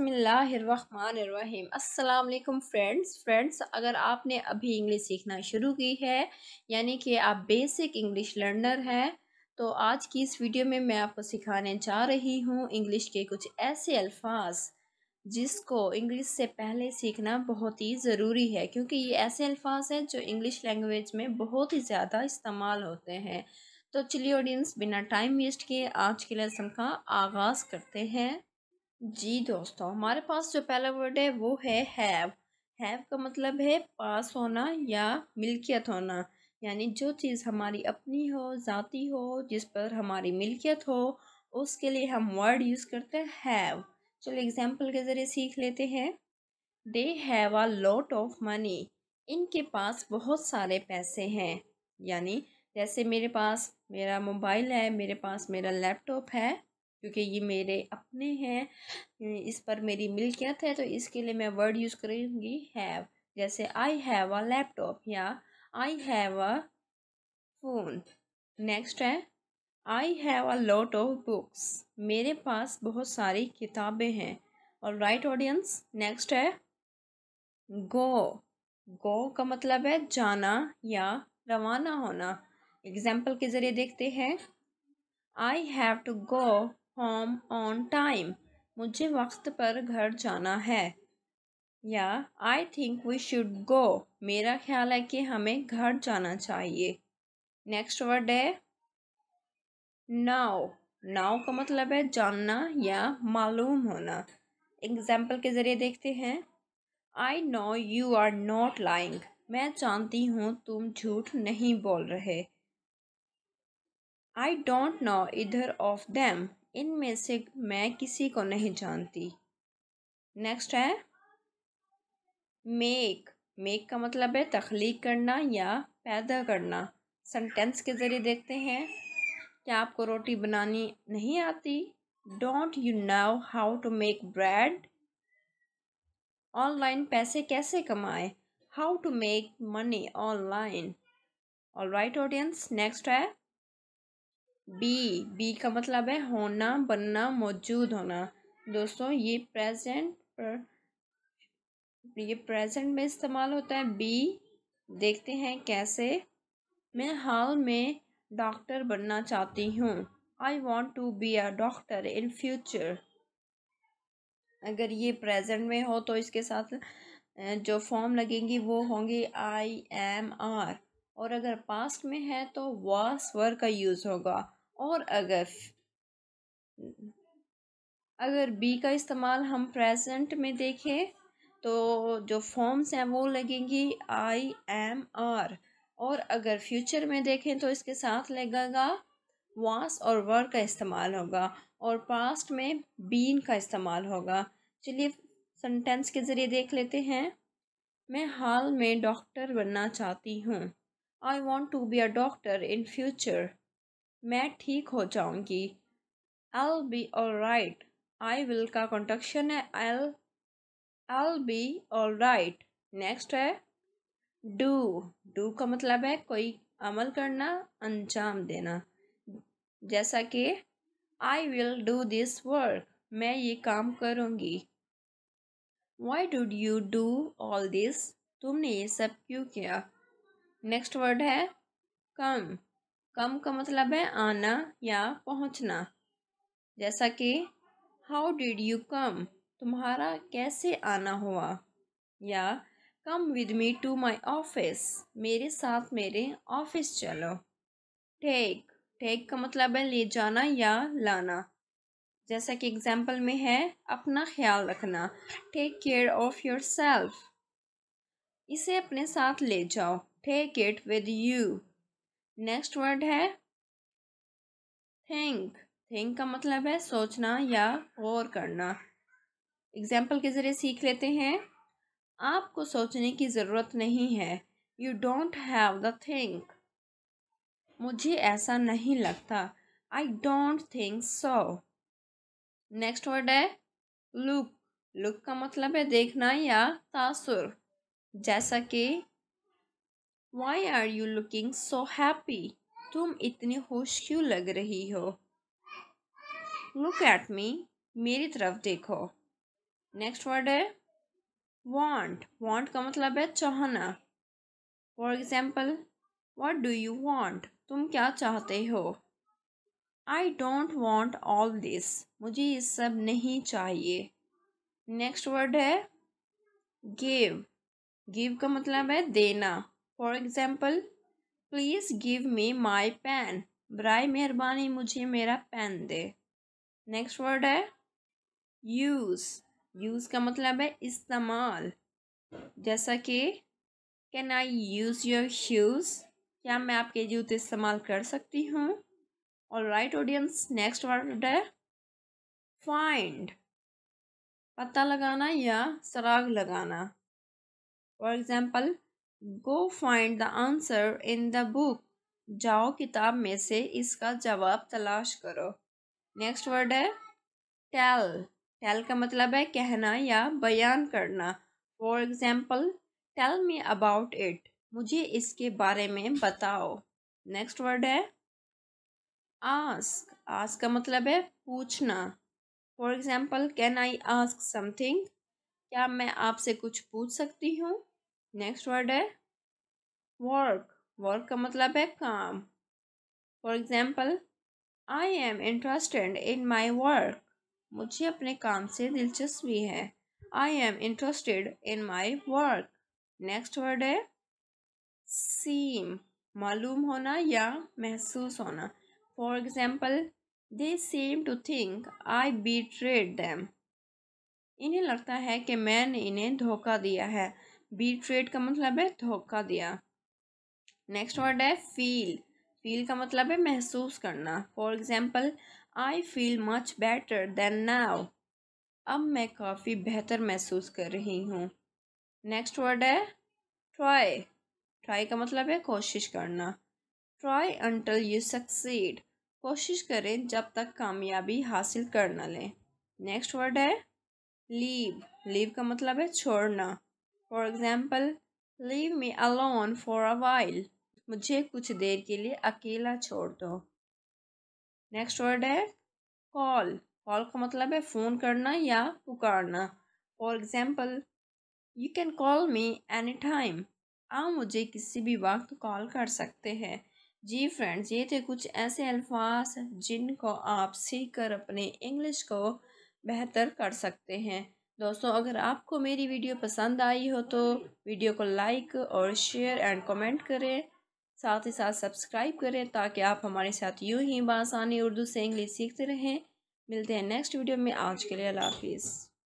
बसमिल्लाम अल्लाम friends friends अगर आपने अभी इंग्लिश सीखना शुरू की है यानी कि आप बेसिक इंग्लिश लर्नर हैं तो आज की इस वीडियो में मैं आपको सिखाने जा रही हूँ इंग्लिश के कुछ ऐसे अल्फाज जिसको इंग्लिश से पहले सीखना बहुत ही ज़रूरी है क्योंकि ये ऐसे अल्फाज हैं जो इंग्लिश लैंग्वेज में बहुत ही ज़्यादा इस्तेमाल होते हैं तो चलिए ऑडियंस बिना टाइम वेस्ट किए आज के लेसन का आगाज़ करते हैं जी दोस्तों हमारे पास जो पहला वर्ड है वो है हैव हैव का मतलब है पास होना या मिल्कियत होना यानी जो चीज़ हमारी अपनी हो ज़ाती हो जिस पर हमारी मिल्कियत हो उसके लिए हम वर्ड यूज़ करते हैं हैव चलो एग्जाम्पल के ज़रिए सीख लेते हैं they have a lot of money इनके पास बहुत सारे पैसे हैं यानी जैसे मेरे पास मेरा मोबाइल है मेरे पास मेरा लैपटॉप है क्योंकि ये मेरे अपने हैं इस पर मेरी मिल्कियत है तो इसके लिए मैं वर्ड यूज़ करूँगी हैव जैसे आई हैव अ लैपटॉप या I have a phone next है I have a lot of books मेरे पास बहुत सारी किताबें हैं और राइट ऑडियंस नेक्स्ट है गो गो का मतलब है जाना या रवाना होना एग्जाम्पल के ज़रिए देखते हैं I have to go home on time मुझे वक्त पर घर जाना है या I think we should go मेरा ख्याल है कि हमें घर जाना चाहिए नेक्स्ट वर्ड है नाव नाव का मतलब है जानना या मालूम होना एग्जाम्पल के ज़रिए देखते हैं I know you are not lying मैं जानती हूँ तुम झूठ नहीं बोल रहे I don't know either of them इनमें से मैं किसी को नहीं जानती नेक्स्ट है मेक मेक का मतलब है तख्लीक करना या पैदा करना सेंटेंस के ज़रिए देखते हैं क्या आपको रोटी बनानी नहीं आती don't you know how to make bread online पैसे कैसे कमाएं how to make money online all right audience next है बी बी का मतलब है होना बनना मौजूद होना दोस्तों ये प्रेजेंट पर ये प्रेजेंट में इस्तेमाल होता है बी देखते हैं कैसे मैं हाल में डॉक्टर बनना चाहती हूँ I want to be a doctor in future अगर ये प्रेजेंट में हो तो इसके साथ जो फॉर्म लगेंगी वो होंगी आई एम आर और अगर पास्ट में है तो वास वर का यूज़ होगा और अगर अगर बी का इस्तेमाल हम प्रेजेंट में देखें तो जो फॉर्म्स हैं वो लगेंगी आई एम आर और अगर फ्यूचर में देखें तो इसके साथ लगेगा वास और वर का इस्तेमाल होगा और पास्ट में बीन का इस्तेमाल होगा चलिए सेंटेंस के ज़रिए देख लेते हैं मैं हाल में डॉक्टर बनना चाहती हूँ I want to be a doctor in future मैं ठीक हो जाऊंगी I be all right I will का कॉन्ट्रक्शन है I I be all right next है डू डू का मतलब है कोई अमल करना अंजाम देना जैसा कि I will do this work मैं ये काम करूँगी why did you do all this तुमने ये सब क्यों किया नेक्स्ट वर्ड है कम कम का मतलब है आना या पहुंचना जैसा कि हाउ डिड यू कम तुम्हारा कैसे आना हुआ या come with me to my office मेरे साथ मेरे ऑफिस चलो टेक टेक का मतलब है ले जाना या लाना जैसा कि एग्जाम्पल में है अपना ख्याल रखना take care of yourself इसे अपने साथ ले जाओ take it with you next word है थिंक थिंक का मतलब है सोचना या गौर करना एग्जाम्पल के ज़रिए सीख लेते हैं आपको सोचने की ज़रूरत नहीं है you don't have the think मुझे ऐसा नहीं लगता I don't think so next word है लुक लुक का मतलब है देखना या तासुर जैसा कि why are you looking so happy तुम इतनी खुश क्यों लग रही हो लुक एट मी मेरी तरफ देखो नेक्स्ट वर्ड है Want. Want का मतलब है चाहना for example what do you want तुम क्या चाहते हो I don't want all this मुझे ये सब नहीं चाहिए नेक्स्ट वर्ड है गिव Give का मतलब है देना for example please give me my pen बर मेहरबानी मुझे मेरा पेन दे नेक्स्ट वर्ड है यूज़ यूज़ का मतलब है इस्तेमाल जैसा कि can I use your shoes क्या मैं आपके जूते इस्तेमाल कर सकती हूँ और राइट ऑडियंस नेक्स्ट वर्ड है फाइंड पता लगाना या सराग लगाना for example go find the answer in the book जाओ किताब में से इसका जवाब तलाश करो नेक्स्ट वर्ड है टेल टेल का मतलब है कहना या बयान करना for example tell me about it मुझे इसके बारे में बताओ नेक्स्ट वर्ड है आस्क आस्क का मतलब है पूछना for example can I ask something क्या मैं आपसे कुछ पूछ सकती हूँ नेक्स्ट वर्ड है वर्क वर्क का मतलब है काम for example I am interested in my work मुझे अपने काम से दिलचस्पी है I am interested in my work next word है सीम मालूम होना या महसूस होना for example they seem to think I betrayed them इन्हें लगता है कि मैंने इन्हें धोखा दिया है बी ट्रेड का मतलब है धोखा दिया नेक्स्ट वर्ड है फील फील का मतलब है महसूस करना for example I feel much better than now अब मैं काफ़ी बेहतर महसूस कर रही हूँ नेक्स्ट वर्ड है ट्राई ट्राई का मतलब है कोशिश करना ट्राई अंटल यू सक्सीड कोशिश करें जब तक कामयाबी हासिल कर ना लें नेक्स्ट वर्ड है लीव लीव का मतलब है छोड़ना for example leave me alone for a while मुझे कुछ देर के लिए अकेला छोड़ दो नेक्स्ट वर्ड है कॉल कॉल का मतलब है फ़ोन करना या पुकारना for example you can call me any time आप मुझे किसी भी वक्त कॉल कर सकते हैं जी फ्रेंड्स ये थे कुछ ऐसे अल्फाज जिनको आप सीख कर अपने इंग्लिश को बेहतर कर सकते हैं दोस्तों अगर आपको मेरी वीडियो पसंद आई हो तो वीडियो को लाइक और शेयर एंड कमेंट करें साथ ही साथ सब्सक्राइब करें ताकि आप हमारे साथ यूं ही बासानी उर्दू से इंग्लिश सीखते रहें मिलते हैं नेक्स्ट वीडियो में आज के लिए अल्लाह हाफिज़